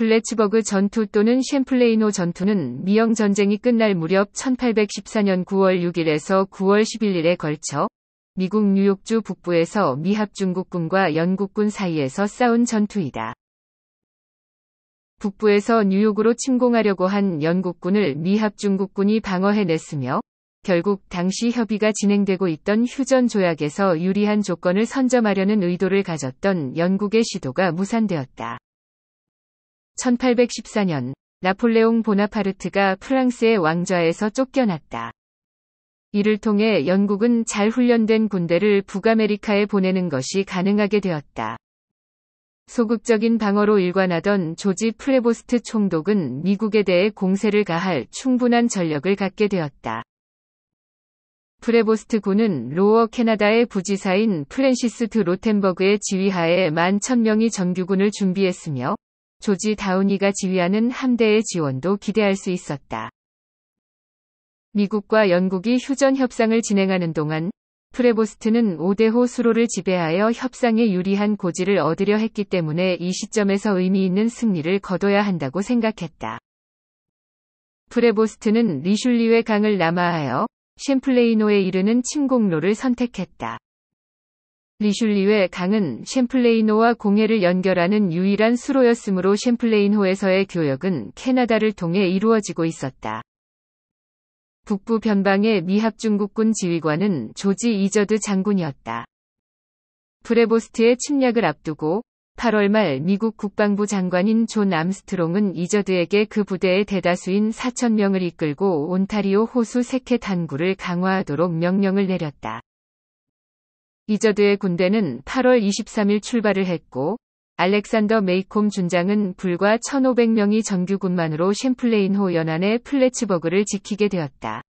블레츠버그 전투 또는 셴플레이노 전투는 미영 전쟁이 끝날 무렵 1814년 9월 6일에서 9월 11일에 걸쳐 미국 뉴욕주 북부에서 미합중국군과 영국군 사이에서 싸운 전투이다. 북부에서 뉴욕으로 침공하려고 한 영국군을 미합중국군이 방어해냈으며 결국 당시 협의가 진행되고 있던 휴전 조약에서 유리한 조건을 선점하려는 의도를 가졌던 영국의 시도가 무산되었다. 1814년 나폴레옹 보나파르트가 프랑스의 왕좌에서 쫓겨났다. 이를 통해 영국은 잘 훈련된 군대를 북아메리카에 보내는 것이 가능하게 되었다. 소극적인 방어로 일관하던 조지 프레보스트 총독은 미국에 대해 공세를 가할 충분한 전력을 갖게 되었다. 프레보스트 군은 로어 캐나다의 부지사인 프랜시스 드 로텐버그의 지휘하에 11,000명이 정규군을 준비했으며 조지 다우니가 지휘하는 함대의 지원도 기대할 수 있었다. 미국과 영국이 휴전 협상을 진행하는 동안 프레보스트는 5대호 수로를 지배하여 협상에 유리한 고지를 얻으려 했기 때문에 이 시점에서 의미 있는 승리를 거둬야 한다고 생각했다. 프레보스트는 리슐리의 강을 남하하여 셴플레이노에 이르는 침공로를 선택했다. 리슐리의 강은 샴플레인호와 공해를 연결하는 유일한 수로였으므로 샴플레인호에서의 교역은 캐나다를 통해 이루어지고 있었다. 북부 변방의 미합 중국군 지휘관은 조지 이저드 장군이었다. 브레보스트의 침략을 앞두고 8월 말 미국 국방부 장관인 존 암스트롱은 이저드에게 그 부대의 대다수인 4천명을 이끌고 온타리오 호수 세케 단구를 강화하도록 명령을 내렸다. 이저드의 군대는 8월 23일 출발을 했고 알렉산더 메이콤 준장은 불과 1,500명이 정규군만으로 샘플레인호 연안의 플레츠버그를 지키게 되었다.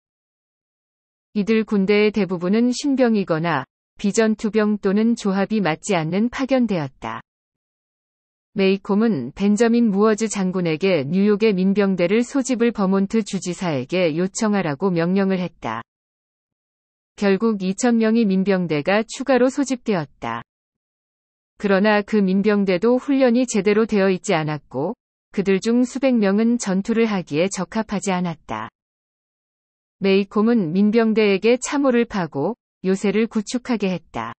이들 군대의 대부분은 신병이거나 비전투병 또는 조합이 맞지 않는 파견되었다. 메이콤은 벤저민 무어즈 장군에게 뉴욕의 민병대를 소집을 버몬트 주지사에게 요청하라고 명령을 했다. 결국 2,000명의 민병대가 추가로 소집되었다. 그러나 그 민병대도 훈련이 제대로 되어 있지 않았고 그들 중 수백 명은 전투를 하기에 적합하지 않았다. 메이콤은 민병대에게 참호를 파고 요새를 구축하게 했다.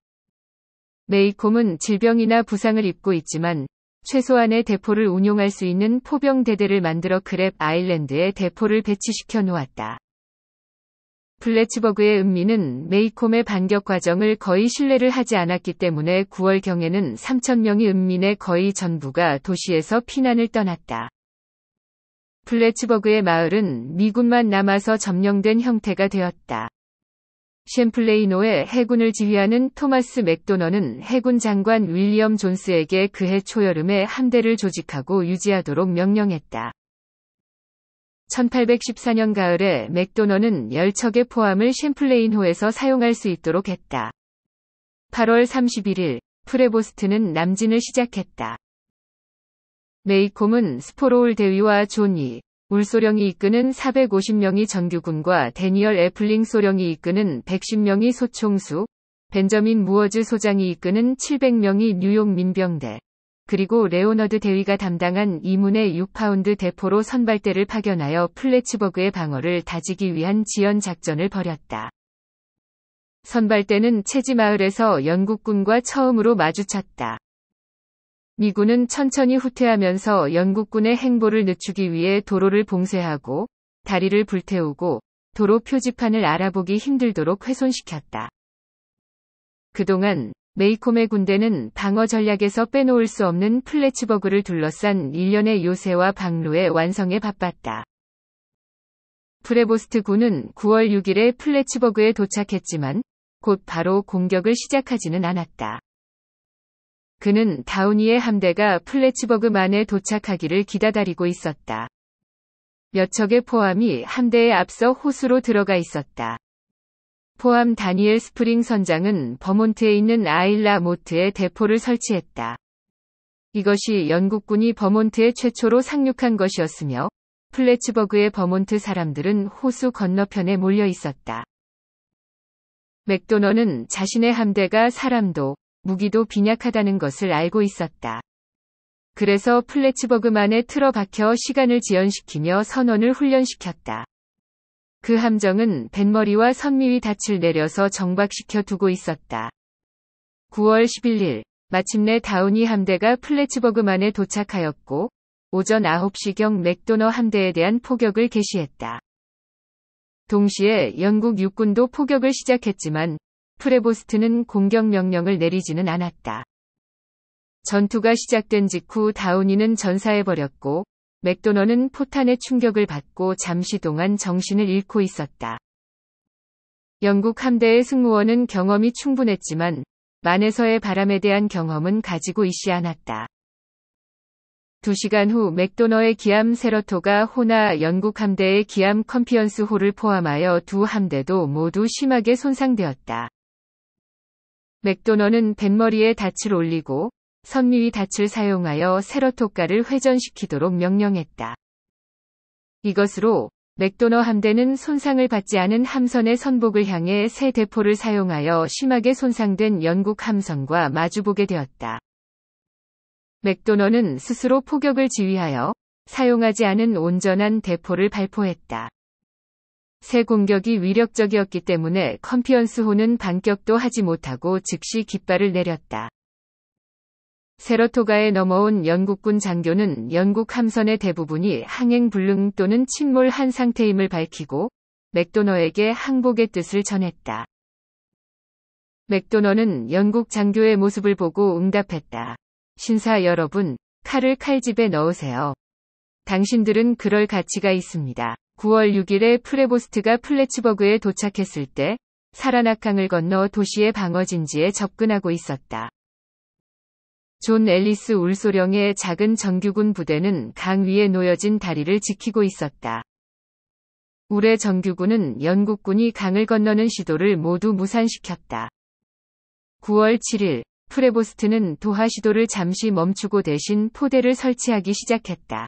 메이콤은 질병이나 부상을 입고 있지만 최소한의 대포를 운용할 수 있는 포병 대대를 만들어 그랩 아일랜드에 대포를 배치시켜 놓았다. 블레츠버그의 은미는 메이콤의 반격 과정을 거의 신뢰를 하지 않았기 때문에 9월경에는 3천명이은민의 거의 전부가 도시에서 피난을 떠났다. 블레츠버그의 마을은 미군만 남아서 점령된 형태가 되었다. 샘플레이노의 해군을 지휘하는 토마스 맥도너는 해군 장관 윌리엄 존스에게 그해 초여름에 함대를 조직하고 유지하도록 명령했다. 1814년 가을에 맥도너는 열척의 포함을 샘플레인호에서 사용할 수 있도록 했다. 8월 31일 프레보스트는 남진을 시작했다. 메이콤은 스포로울 대위와 존이, 울소령이 이끄는 450명이 정규군과 데니얼 애플링 소령이 이끄는 110명이 소총수, 벤저민 무어즈 소장이 이끄는 700명이 뉴욕 민병대, 그리고 레오너드 대위가 담당한 이문의 6파운드 대포로 선발대를 파견하여 플레츠버그의 방어를 다지기 위한 지연 작전을 벌였다. 선발대는 체지마을에서 영국군과 처음으로 마주쳤다. 미군은 천천히 후퇴하면서 영국군의 행보를 늦추기 위해 도로를 봉쇄하고 다리를 불태우고 도로 표지판을 알아보기 힘들도록 훼손시켰다. 그동안 메이콤의 군대는 방어 전략에서 빼놓을 수 없는 플래츠버그를 둘러싼 일련의 요새와 방루의 완성에 바빴다. 프레보스트 군은 9월 6일에 플래츠버그에 도착했지만 곧 바로 공격을 시작하지는 않았다. 그는 다우니의 함대가 플래츠버그만에 도착하기를 기다리고 있었다. 몇 척의 포함이 함대에 앞서 호수로 들어가 있었다. 포함 다니엘 스프링 선장은 버몬트에 있는 아일라 모트에 대포를 설치했다. 이것이 영국군이 버몬트에 최초로 상륙한 것이었으며 플레츠버그의 버몬트 사람들은 호수 건너편에 몰려 있었다. 맥도너는 자신의 함대가 사람도 무기도 빈약하다는 것을 알고 있었다. 그래서 플레츠버그만에 틀어박혀 시간을 지연시키며 선원을 훈련시켰다. 그 함정은 뱃머리와 선미위 닻을 내려서 정박시켜 두고 있었다. 9월 11일 마침내 다우니 함대가 플레츠버그만에 도착하였고 오전 9시경 맥도너 함대에 대한 포격을 개시했다. 동시에 영국 육군도 포격을 시작했지만 프레보스트는 공격 명령을 내리지는 않았다. 전투가 시작된 직후 다우니는 전사해버렸고 맥도너는 포탄의 충격을 받고 잠시 동안 정신을 잃고 있었다. 영국 함대의 승무원은 경험이 충분했지만 만에서의 바람에 대한 경험은 가지고 있지 않았다. 2시간 후 맥도너의 기암 세러토가 호나 영국 함대의 기암 컴피언스 호를 포함하여 두 함대도 모두 심하게 손상되었다. 맥도너는 뱃머리에 닻을 올리고 선미위 닻을 사용하여 세로토가를 회전시키도록 명령했다. 이것으로 맥도너 함대는 손상을 받지 않은 함선의 선복을 향해 새 대포를 사용하여 심하게 손상된 영국 함선과 마주보게 되었다. 맥도너는 스스로 포격을 지휘하여 사용하지 않은 온전한 대포를 발포했다. 새 공격이 위력적이었기 때문에 컴피언스호는 반격도 하지 못하고 즉시 깃발을 내렸다. 세러토가에 넘어온 영국군 장교는 영국 함선의 대부분이 항행 불능 또는 침몰한 상태임을 밝히고 맥도너에게 항복의 뜻을 전했다. 맥도너는 영국 장교의 모습을 보고 응답했다. 신사 여러분, 칼을 칼집에 넣으세요. 당신들은 그럴 가치가 있습니다. 9월 6일에 프레보스트가 플레츠버그에 도착했을 때 사라나캉을 건너 도시의 방어진지에 접근하고 있었다. 존 앨리스 울소령의 작은 정규군 부대는 강 위에 놓여진 다리를 지키고 있었다. 우레 정규군은 영국군이 강을 건너는 시도를 모두 무산시켰다. 9월 7일 프레보스트는 도하 시도를 잠시 멈추고 대신 포대를 설치하기 시작했다.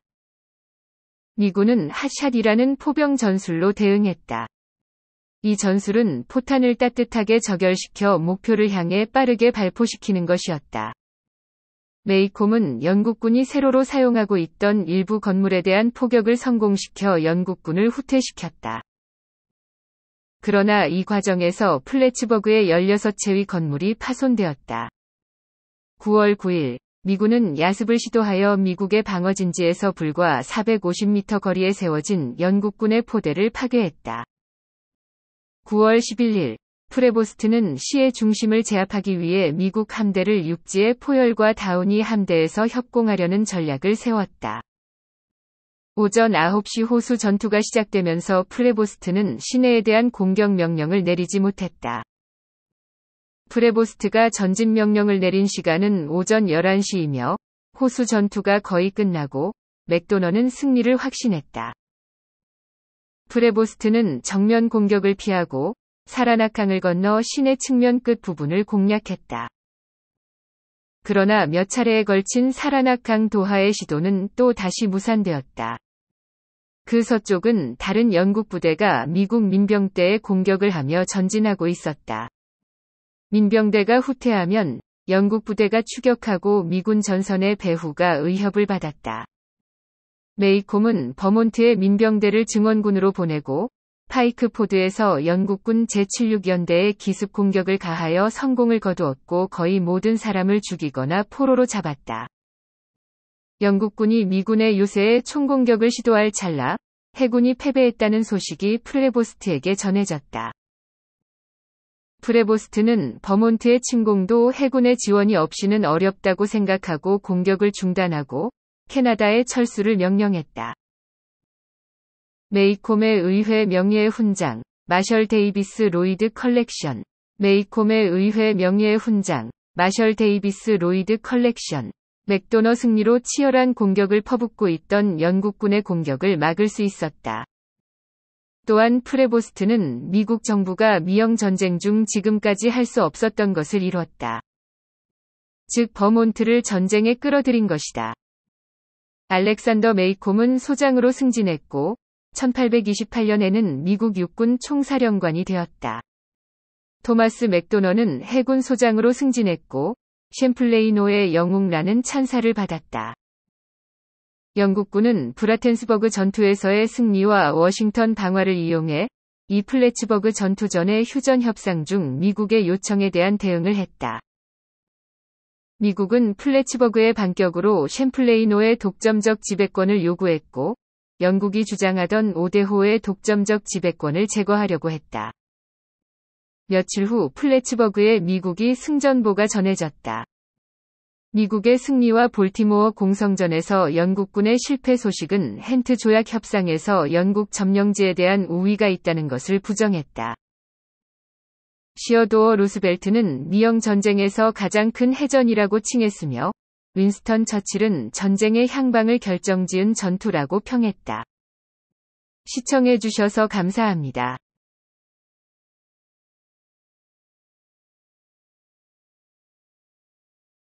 미군은 핫샷이라는 포병 전술로 대응했다. 이 전술은 포탄을 따뜻하게 저결시켜 목표를 향해 빠르게 발포시키는 것이었다. 메이콤은 영국군이 세로로 사용하고 있던 일부 건물에 대한 포격을 성공시켜 영국군을 후퇴시켰다. 그러나 이 과정에서 플레츠버그의 1 6채위 건물이 파손되었다. 9월 9일 미군은 야습을 시도하여 미국의 방어 진지에서 불과 450m 거리에 세워진 영국군의 포대를 파괴했다. 9월 11일 프레보스트는 시의 중심을 제압하기 위해 미국 함대를 육지의 포열과 다우니 함대에서 협공하려는 전략을 세웠다. 오전 9시 호수 전투가 시작되면서 프레보스트는 시내에 대한 공격 명령을 내리지 못했다. 프레보스트가 전진 명령을 내린 시간은 오전 11시이며 호수 전투가 거의 끝나고 맥도너는 승리를 확신했다. 프레보스트는 정면 공격을 피하고 사라나캉을 건너 시내 측면 끝 부분을 공략했다. 그러나 몇 차례에 걸친 사라나캉 도하의 시도는 또 다시 무산되었다. 그 서쪽은 다른 영국 부대가 미국 민병대에 공격을 하며 전진하고 있었다. 민병대가 후퇴하면 영국 부대가 추격하고 미군 전선의 배후가 의협을 받았다. 메이콤은 버몬트에 민병대를 증원군으로 보내고 파이크포드에서 영국군 제7 6연대의 기습 공격을 가하여 성공을 거두었고 거의 모든 사람을 죽이거나 포로로 잡았다. 영국군이 미군의 요새에 총공격을 시도할 찰나 해군이 패배했다는 소식이 프레보스트에게 전해졌다. 프레보스트는 버몬트의 침공도 해군의 지원이 없이는 어렵다고 생각하고 공격을 중단하고 캐나다의 철수를 명령했다. 메이콤의 의회 명예훈장, 마셜 데이비스 로이드 컬렉션. 메이콤의 의회 명예훈장, 마셜 데이비스 로이드 컬렉션. 맥도너 승리로 치열한 공격을 퍼붓고 있던 영국군의 공격을 막을 수 있었다. 또한 프레보스트는 미국 정부가 미영 전쟁 중 지금까지 할 수 없었던 것을 이뤘다. 즉 버몬트를 전쟁에 끌어들인 것이다. 알렉산더 메이콤은 소장으로 승진했고 1828년에는 미국 육군 총사령관이 되었다. 토마스 맥도너는 해군 소장으로 승진했고 샴플레이노의 영웅라는 찬사를 받았다. 영국군은 브라텐스버그 전투에서의 승리와 워싱턴 방화를 이용해 이 플레츠버그 전투전의 휴전 협상 중 미국의 요청에 대한 대응을 했다. 미국은 플레츠버그의 반격으로 샴플레이노의 독점적 지배권을 요구했고 영국이 주장하던 오대호의 독점적 지배권을 제거하려고 했다. 며칠 후 플레츠버그에 미국이 승전보가 전해졌다. 미국의 승리와 볼티모어 공성전에서 영국군의 실패 소식은 헨트 조약 협상에서 영국 점령지에 대한 우위가 있다는 것을 부정했다. 시어도어 루스벨트는 미영 전쟁에서 가장 큰 해전이라고 칭했으며 윈스턴 처칠은 전쟁의 향방을 결정지은 전투라고 평했다. 시청해주셔서 감사합니다.